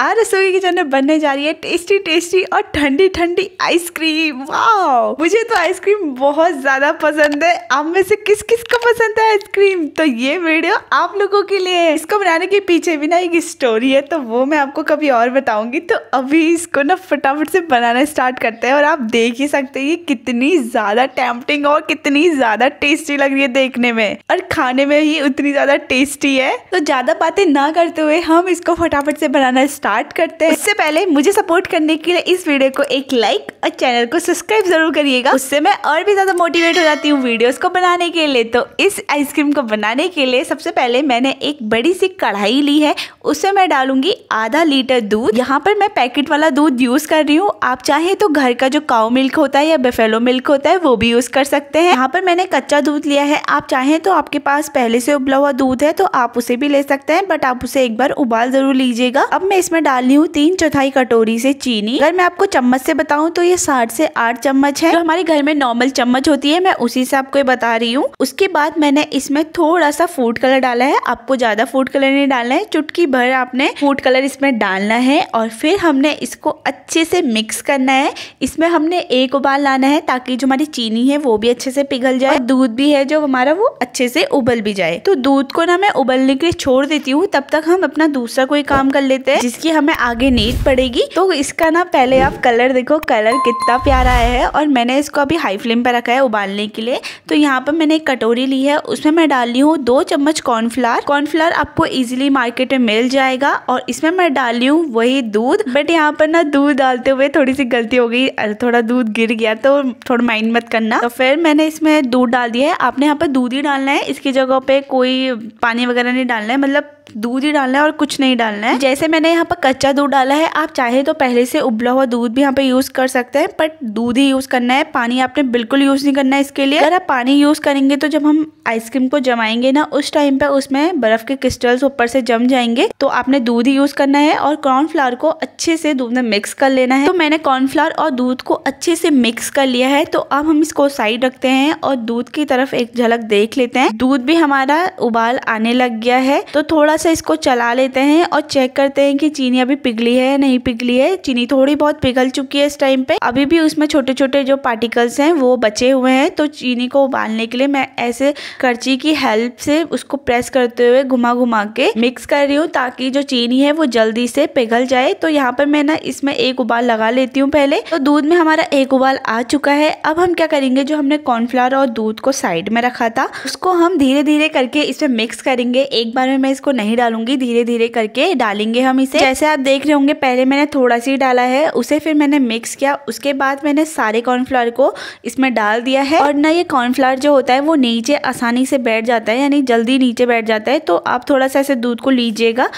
आज रसोई किचन में बनने जा रही है टेस्टी टेस्टी और ठंडी ठंडी आइसक्रीम वाह मुझे तो आइसक्रीम बहुत ज़्यादा पसंद है आप में से किस किस को पसंद है आइसक्रीम तो ये वीडियो आप लोगों के लिए है इसको बनाने के पीछे भी ना एक स्टोरी है तो वो मैं आपको कभी और बताऊंगी तो अभी इसको ना फटाफट से बनाना स्टार्ट करते हैं और आप देख ही सकते हैं ये कितनी ज़्यादा टेम्पटिंग और कितनी ज़्यादा टेस्टी लग रही है देखने में और खाने में ही उतनी ज़्यादा टेस्टी है तो ज़्यादा बातें ना करते हुए हम इसको फटाफट से बनाना स्टार्ट करते हैं इससे पहले मुझे सपोर्ट करने के लिए इस वीडियो को एक लाइक और चैनल को सब्सक्राइब जरूर करिएगा उससे मैं और भी ज़्यादा मोटिवेट हो जाती हूँ वीडियोस को बनाने के लिए तो इस आइसक्रीम को बनाने के लिए सबसे पहले मैंने एक बड़ी सी कढ़ाई ली है उससे मैं डालूंगी आधा लीटर दूध यहाँ पर मैं पैकेट वाला दूध यूज़ कर रही हूँ आप चाहे तो घर का जो काउ मिल्क होता है या बेफेलो मिल्क होता है वो भी यूज़ कर सकते हैं यहाँ पर मैंने कच्चा दूध लिया है आप चाहें तो आपके पास पहले से उबला हुआ दूध है तो आप उसे भी ले सकते हैं बट आप उसे एक बार उबाल जरूर लीजिएगा अब मैं इसमें इसमें रही हूँ तीन चौथाई कटोरी से चीनी अगर मैं आपको चम्मच से बताऊँ तो ये साठ से आठ चम्मच है जो हमारे घर में नॉर्मल चम्मच होती है मैं उसी से आपको ये बता रही हूँ उसके बाद मैंने इसमें थोड़ा सा फूड कलर डाला है आपको ज्यादा फूड कलर नहीं डालना है चुटकी भर आपने फूड कलर इसमें डालना है और फिर हमने इसको अच्छे से मिक्स करना है इसमें हमने एक उबाल लाना है ताकि जो हमारी चीनी है वो भी अच्छे से पिघल जाए दूध भी है जो हमारा वो अच्छे से उबल भी जाए तो दूध को ना मैं उबलने के लिए छोड़ देती हूँ तब तक हम अपना दूसरा कोई काम कर लेते हैं कि हमें आगे नीट पड़ेगी तो इसका ना पहले आप कलर देखो कलर कितना प्यारा है और मैंने इसको अभी हाई फ्लेम पर रखा है उबालने के लिए तो यहाँ पर मैंने एक कटोरी ली है उसमें मैं डाल रही हूँ दो चम्मच कॉर्नफ्लावर कॉर्नफ्लावर आपको इजिली मार्केट में मिल जाएगा और इसमें मैं डाल रही हूँ वही दूध बट यहाँ पर ना दूध डालते हुए थोड़ी सी गलती हो गई थोड़ा दूध गिर गया तो थोड़ा माइंड मत करना तो फिर मैंने इसमें दूध डाल दिया है आपने यहाँ पर दूध ही डालना है इसकी जगह पे कोई पानी वगैरह नहीं डालना है मतलब दूध ही डालना है और कुछ नहीं डालना है जैसे मैंने यहाँ पर कच्चा दूध डाला है आप चाहे तो पहले से उबला हुआ दूध भी यहाँ पे यूज़ कर सकते हैं बट दूध ही यूज़ करना है पानी आपने बिल्कुल यूज़ नहीं करना है इसके लिए अगर आप पानी यूज़ करेंगे तो जब हम आइसक्रीम को जमाएंगे ना उस टाइम पे उसमें बर्फ़ के क्रिस्टल्स ऊपर से जम जाएंगे तो आपने दूध ही यूज़ करना है और कॉर्नफ्लावर को अच्छे से दूध में मिक्स कर लेना है तो मैंने कॉर्नफ्लावर और दूध को अच्छे से मिक्स कर लिया है तो अब हम इसको साइड रखते हैं और दूध की तरफ एक झलक देख लेते हैं दूध भी हमारा उबाल आने लग गया है तो थोड़ा थोड़ा सा इसको चला लेते हैं और चेक करते हैं कि चीनी अभी पिघली है या नहीं पिघली है चीनी थोड़ी बहुत पिघल चुकी है इस टाइम पे अभी भी उसमें छोटे छोटे जो पार्टिकल्स हैं वो बचे हुए हैं तो चीनी को उबालने के लिए मैं ऐसे करची की हेल्प से उसको प्रेस करते हुए घुमा घुमा के मिक्स कर रही हूँ ताकि जो चीनी है वो जल्दी से पिघल जाए तो यहाँ पर मैं ना इसमें एक उबाल लगा लेती हूँ पहले तो दूध में हमारा एक उबाल आ चुका है अब हम क्या करेंगे जो हमने कॉर्नफ्लावर और दूध को साइड में रखा था उसको हम धीरे धीरे करके इसमें मिक्स करेंगे एक बार में मैं इसको नहीं नहीं डालूंगी धीरे धीरे करके डालेंगे हम इसे जैसे आप देख रहे होंगे पहले मैंने थोड़ा सी डाला है उसे फिर मैंने मिक्स किया उसके बाद मैंने सारे कॉर्नफ्लावर को इसमें डाल दिया है और ना ये कॉर्नफ्लावर जो होता है वो नीचे आसानी से बैठ जाता है यानी जल्दी नीचे बैठ जाता है तो आप थोड़ा सा ऐसे दूध को लीजिएगा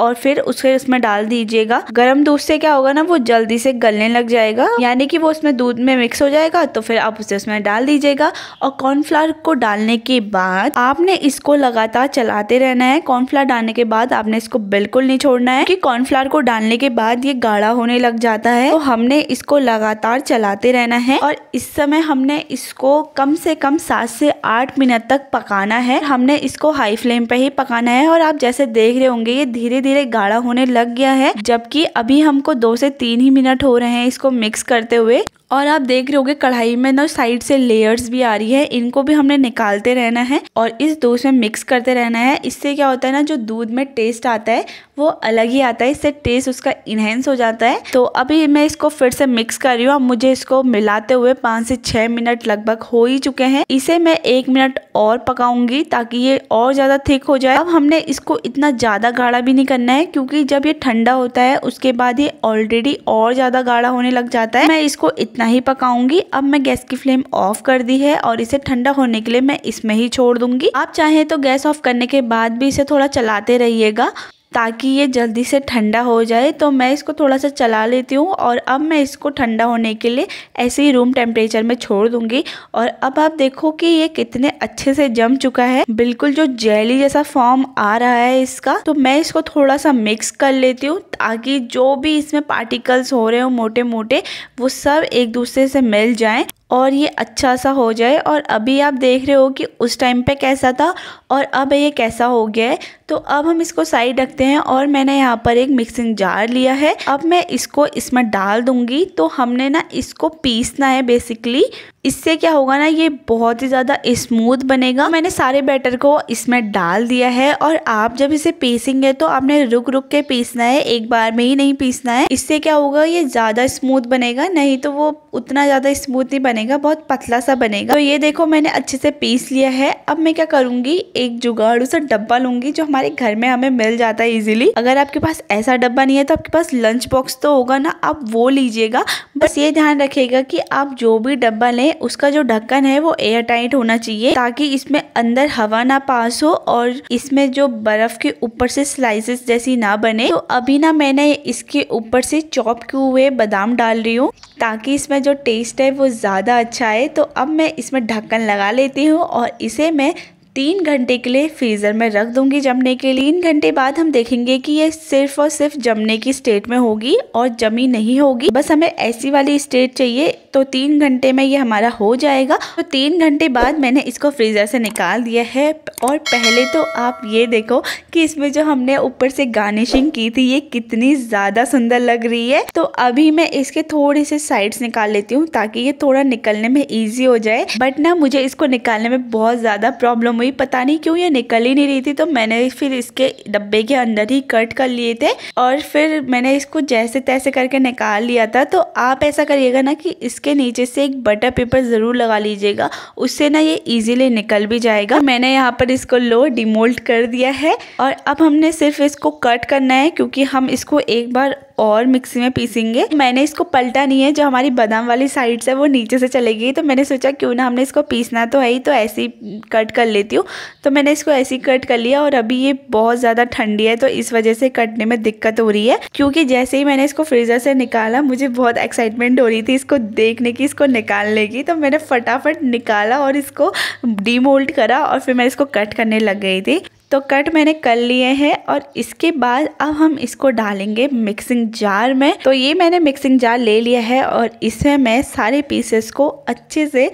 और फिर उसे उसमें डाल दीजिएगा गर्म दूध से क्या होगा ना वो जल्दी से गलने लग जाएगा यानी कि वो उसमें दूध में मिक्स हो जाएगा तो फिर आप उसे उसमें डाल दीजिएगा और कॉर्नफ्लावर को डालने के बाद आपने इसको लगातार चलाते रहना है कॉर्नफ्लावर डालने के बाद आपने इसको बिल्कुल नहीं छोड़ना है की कॉर्नफ्लावर को डालने के बाद ये गाढ़ा होने लग जाता है तो हमने इसको लगातार चलाते रहना है और इस समय हमने इसको कम से कम सात से आठ मिनट तक पकाना है हमने इसको हाई फ्लेम पे ही पकाना है और आप जैसे देख रहे होंगे ये धीरे धीरे धीरे गाढ़ा होने लग गया है जबकि अभी हमको दो से तीन ही मिनट हो रहे हैं इसको मिक्स करते हुए और आप देख रहे होंगे कढ़ाई में ना साइड से लेयर्स भी आ रही है इनको भी हमने निकालते रहना है और इस दूध में मिक्स करते रहना है इससे क्या होता है ना जो दूध में टेस्ट आता है वो अलग ही आता है इससे टेस्ट उसका इन्हेंस हो जाता है तो अभी मैं इसको फिर से मिक्स कर रही हूँ अब मुझे इसको मिलाते हुए पाँच से छः मिनट लगभग हो ही चुके हैं इसे मैं एक मिनट और पकाऊंगी ताकि ये और ज़्यादा थिक हो जाए अब हमने इसको इतना ज़्यादा गाढ़ा भी नहीं करना है क्योंकि जब ये ठंडा होता है उसके बाद ये ऑलरेडी और ज़्यादा गाढ़ा होने लग जाता है मैं इसको इतना ही पकाऊंगी अब मैं गैस की फ्लेम ऑफ कर दी है और इसे ठंडा होने के लिए मैं इसमें ही छोड़ दूंगी आप चाहें तो गैस ऑफ करने के बाद भी इसे थोड़ा चलाते रहिएगा ताकि ये जल्दी से ठंडा हो जाए तो मैं इसको थोड़ा सा चला लेती हूँ और अब मैं इसको ठंडा होने के लिए ऐसे ही रूम टेम्परेचर में छोड़ दूंगी और अब आप देखो कि ये कितने अच्छे से जम चुका है बिल्कुल जो जेली जैसा फॉर्म आ रहा है इसका तो मैं इसको थोड़ा सा मिक्स कर लेती हूँ ताकि जो भी इसमें पार्टिकल्स हो रहे हो मोटे मोटे वो सब एक दूसरे से मिल जाए और ये अच्छा सा हो जाए और अभी आप देख रहे हो कि उस टाइम पे कैसा था और अब ये कैसा हो गया है तो अब हम इसको साइड रखते हैं और मैंने यहाँ पर एक मिक्सिंग जार लिया है अब मैं इसको इसमें डाल दूंगी तो हमने ना इसको पीसना है बेसिकली इससे क्या होगा ना ये बहुत ही ज़्यादा स्मूथ बनेगा मैंने सारे बैटर को इसमें डाल दिया है और आप जब इसे पीसेंगे तो आपने रुक रुक के पीसना है एक बार में ही नहीं पीसना है इससे क्या होगा ये ज़्यादा स्मूथ बनेगा नहीं तो वो उतना ज़्यादा स्मूथ नहीं बनेगा बहुत पतला सा बनेगा तो ये देखो मैंने अच्छे से पीस लिया है अब मैं क्या करूंगी एक जुगाड़ू सा डब्बा लूंगी जो हमारे घर में हमें मिल जाता है इजिली अगर आपके पास ऐसा डब्बा नहीं है तो आपके पास लंच बॉक्स तो होगा ना आप वो लीजिएगा बस ये ध्यान रखेगा की आप जो भी डब्बा लें उसका जो ढक्कन है वो एयर टाइट होना चाहिए ताकि इसमें अंदर हवा ना पास हो और इसमें जो बर्फ के ऊपर से स्लाइसेस जैसी ना बने तो अभी ना मैंने इसके ऊपर से चौप किए हुए बादाम डाल रही हूँ ताकि इसमें जो टेस्ट है वो ज़्यादा अच्छा आए तो अब मैं इसमें ढक्कन लगा लेती हूँ और इसे मैं तीन घंटे के लिए फ्रीज़र में रख दूंगी जमने के लिए तीन घंटे बाद हम देखेंगे कि ये सिर्फ और सिर्फ जमने की स्टेट में होगी और जमी नहीं होगी बस हमें ऐसी वाली स्टेट चाहिए तो तीन घंटे में ये हमारा हो जाएगा तो तीन घंटे बाद मैंने इसको फ्रीज़र से निकाल दिया है और पहले तो आप ये देखो कि इसमें जो हमने ऊपर से गार्निशिंग की थी ये कितनी ज़्यादा सुंदर लग रही है तो अभी मैं इसके थोड़े से साइड्स निकाल लेती हूँ ताकि ये थोड़ा निकलने में ईजी हो जाए बट ना मुझे इसको निकालने में बहुत ज़्यादा प्रॉब्लम हुई हुई पता नहीं क्यों ये निकल ही नहीं रही थी तो मैंने फिर इसके डब्बे के अंदर ही कट कर लिए थे और फिर मैंने इसको जैसे तैसे करके निकाल लिया था तो आप ऐसा करिएगा ना कि इसके नीचे से एक बटर पेपर ज़रूर लगा लीजिएगा उससे ना ये ईजिली निकल भी जाएगा मैंने यहाँ पर इसको लो डिमोल्ट कर दिया है और अब हमने सिर्फ इसको कट करना है क्योंकि हम इसको एक बार और मिक्सी में पीसेंगे मैंने इसको पलटा नहीं है जो हमारी बादाम वाली साइड है वो नीचे से चले गई तो मैंने सोचा क्यों ना हमने इसको पीसना तो है ही तो ऐसे ही कट कर लेती हूँ तो मैंने इसको ऐसे ही कट कर लिया और अभी ये बहुत ज़्यादा ठंडी है तो इस वजह से कटने में दिक्कत हो रही है क्योंकि जैसे ही मैंने इसको फ्रीज़र से निकाला मुझे बहुत एक्साइटमेंट हो रही थी इसको देखने की इसको निकालने की तो मैंने फटाफट निकाला और इसको डीमोल्ड करा और फिर मैं इसको कट करने लग गई थी तो कट मैंने कर लिए हैं और इसके बाद अब हम इसको डालेंगे मिक्सिंग जार में तो ये मैंने मिक्सिंग जार ले लिया है और इसमें मैं सारे पीसेस को अच्छे से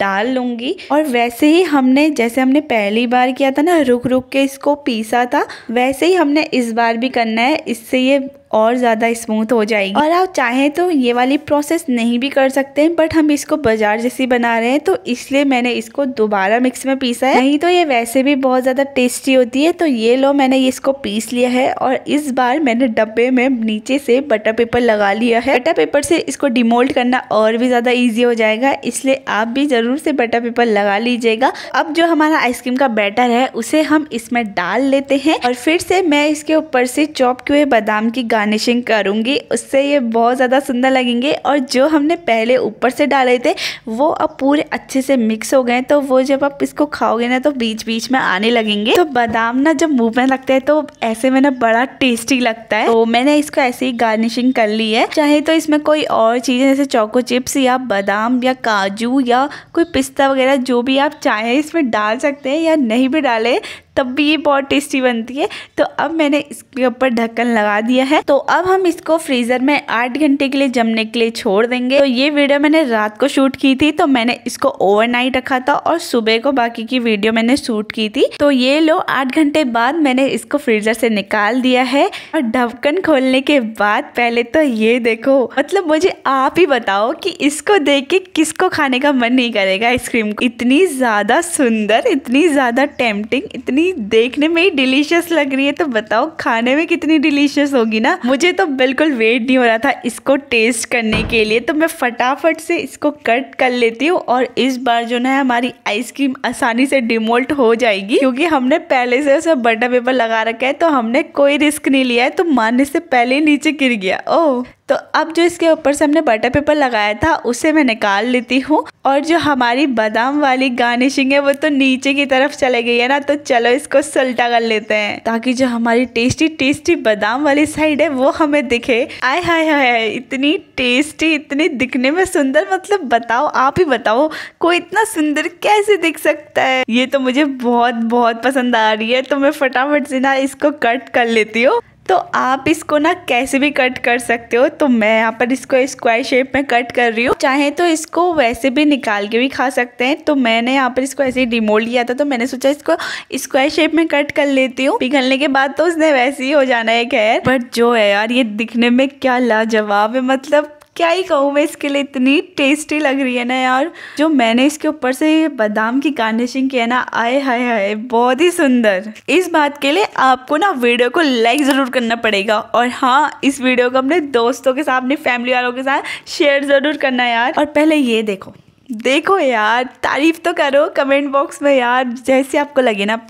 डाल लूंगी और वैसे ही हमने जैसे हमने पहली बार किया था ना रुक रुक के इसको पीसा था वैसे ही हमने इस बार भी करना है इससे ये और ज़्यादा स्मूथ हो जाएगी और आप चाहें तो ये वाली प्रोसेस नहीं भी कर सकते हैं बट हम इसको बाजार जैसी बना रहे हैं तो इसलिए मैंने इसको दोबारा मिक्स में पीसा है नहीं तो ये वैसे भी बहुत ज़्यादा टेस्टी होती है तो ये लो मैंने इसको पीस लिया है और इस बार मैंने डब्बे में नीचे से बटर पेपर लगा लिया है बटर पेपर से इसको डिमोल्ड करना और भी ज़्यादा ईजी हो जाएगा इसलिए आप भी ज़रूर से बटर पेपर लगा लीजिएगा अब जो हमारा आइसक्रीम का बैटर है उसे हम इसमें डाल लेते हैं और फिर से मैं इसके ऊपर से चॉप किए बादाम की गार्निशिंग करूँगी उससे ये बहुत ज़्यादा सुंदर लगेंगे और जो हमने पहले ऊपर से डाले थे वो अब पूरे अच्छे से मिक्स हो गए तो वो जब आप इसको खाओगे ना तो बीच बीच में आने लगेंगे तो बादाम ना जब मुँह में लगता है तो ऐसे में ना बड़ा टेस्टी लगता है तो मैंने इसको ऐसे ही गार्निशिंग कर ली है चाहे तो इसमें कोई और चीज़ें जैसे चौको चिप्स या बादाम या काजू या कोई पिस्ता वगैरह जो भी आप चाहें इसमें डाल सकते हैं या नहीं भी डालें तब भी ये बहुत टेस्टी बनती है तो अब मैंने इसके ऊपर ढक्कन लगा दिया है तो अब हम इसको फ्रीज़र में आठ घंटे के लिए जमने के लिए छोड़ देंगे तो ये वीडियो मैंने रात को शूट की थी तो मैंने इसको ओवरनाइट रखा था और सुबह को बाकी की वीडियो मैंने शूट की थी तो ये लो आठ घंटे बाद मैंने इसको फ्रीज़र से निकाल दिया है और ढक्कन खोलने के बाद पहले तो ये देखो मतलब मुझे आप ही बताओ कि इसको देख के किसको खाने का मन नहीं करेगा आइसक्रीम को इतनी ज़्यादा सुंदर इतनी ज़्यादा टेम्पटिंग इतनी इतनी देखने में ही डिलीशियस लग रही है तो बताओ खाने में कितनी डिलीशियस होगी ना मुझे तो बिल्कुल वेट नहीं हो रहा था इसको टेस्ट करने के लिए तो मैं फटाफट से इसको कट कर लेती हूँ और इस बार जो ना हमारी आइसक्रीम आसानी से डिमोल्ट हो जाएगी क्योंकि हमने पहले से उसे बटर पेपर लगा रखा है तो हमने कोई रिस्क नहीं लिया है तो मारने से पहले नीचे गिर गया ओ तो अब जो इसके ऊपर से हमने बटर पेपर लगाया था उसे मैं निकाल लेती हूँ और जो हमारी बादाम वाली गार्निशिंग है वो तो नीचे की तरफ चले गई है ना तो चलो इसको सल्टा कर लेते हैं ताकि जो हमारी टेस्टी टेस्टी बादाम वाली साइड है वो हमें दिखे आय हाय हाय इतनी टेस्टी इतनी दिखने में सुंदर मतलब बताओ आप ही बताओ कोई इतना सुंदर कैसे दिख सकता है ये तो मुझे बहुत बहुत पसंद आ रही है तो मैं फटाफट से ना इसको कट कर लेती हूँ तो आप इसको ना कैसे भी कट कर सकते हो तो मैं यहाँ पर इसको स्क्वायर शेप में कट कर रही हूँ चाहे तो इसको वैसे भी निकाल के भी खा सकते हैं तो मैंने यहाँ पर इसको ऐसे ही डिमोल्ड किया था तो मैंने सोचा इसको स्क्वायर शेप में कट कर लेती हूँ पिघलने के बाद तो उसने वैसे ही हो जाना है खैर बट जो है यार ये दिखने में क्या लाजवाब है मतलब क्या ही कहूँ मैं इसके लिए इतनी टेस्टी लग रही है ना यार जो मैंने इसके ऊपर से बादाम की गार्निशिंग की है ना आए हाय हाय बहुत ही सुंदर इस बात के लिए आपको ना वीडियो को लाइक ज़रूर करना पड़ेगा और हाँ इस वीडियो को अपने दोस्तों के साथ अपनी फैमिली वालों के साथ शेयर ज़रूर करना यार और पहले ये देखो देखो यार तारीफ़ तो करो कमेंट बॉक्स में यार जैसे आपको लगे ना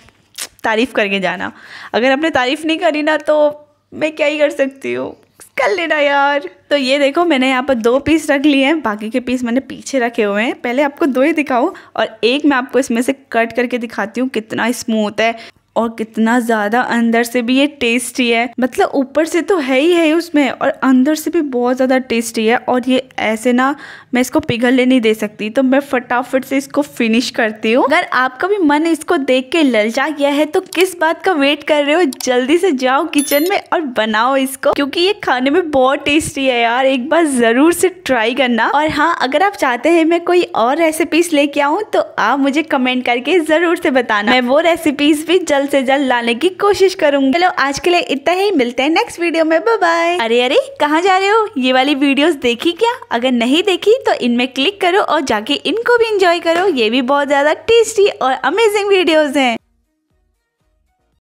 तारीफ़ करके जाना अगर आपने तारीफ़ नहीं करी ना तो मैं क्या ही कर सकती हूँ कर लेना यार तो ये देखो मैंने यहाँ पर दो पीस रख लिए हैं बाकी के पीस मैंने पीछे रखे हुए हैं पहले आपको दो ही दिखाऊं और एक मैं आपको इसमें से कट करके दिखाती हूँ कितना स्मूथ है और कितना ज़्यादा अंदर से भी ये टेस्टी है मतलब ऊपर से तो है ही है उसमें और अंदर से भी बहुत ज़्यादा टेस्टी है और ये ऐसे ना मैं इसको पिघलने नहीं दे सकती तो मैं फटाफट से इसको फिनिश करती हूँ अगर आपका भी मन इसको देख के ललचा गया है तो किस बात का वेट कर रहे हो जल्दी से जाओ किचन में और बनाओ इसको क्योंकि ये खाने में बहुत टेस्टी है यार एक बार ज़रूर से ट्राई करना और हाँ अगर आप चाहते हैं मैं कोई और रेसिपीज लेके आऊँ तो आप मुझे कमेंट करके ज़रूर से बताना मैं वो रेसिपीज भी जल्द जल्द से जल्द लाने की कोशिश करूंगी चलो आज के लिए इतना ही मिलते हैं नेक्स्ट वीडियो में बाय अरे अरे कहाँ जा रहे हो ये वाली वीडियो देखी क्या अगर नहीं देखी तो इनमें क्लिक करो और जाके इनको भी इंजॉय करो ये भी बहुत ज्यादा टेस्टी और अमेजिंग वीडियोज है